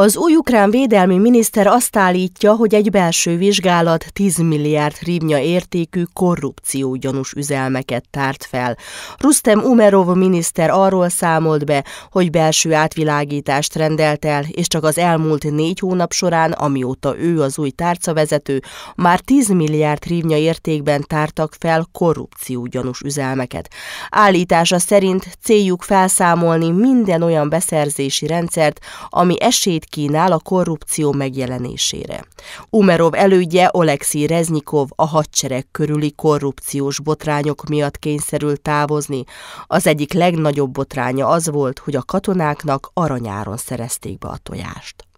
Az új ukrán védelmi miniszter azt állítja, hogy egy belső vizsgálat 10 milliárd hrivnya értékű korrupciógyanús üzelmeket tárt fel. Rustem Umerov miniszter arról számolt be, hogy belső átvilágítást rendelt el, és csak az elmúlt négy hónap során, amióta ő az új tárcavezető, már 10 milliárd hrivnya értékben tártak fel korrupciógyanús üzelmeket. Állítása szerint céljuk felszámolni minden olyan beszerzési rendszert, ami esélyt kínál a korrupció megjelenésére. Umerov elődje Olexi Reznikov a hadsereg körüli korrupciós botrányok miatt kényszerült távozni. Az egyik legnagyobb botránya az volt, hogy a katonáknak aranyáron szerezték be a tojást.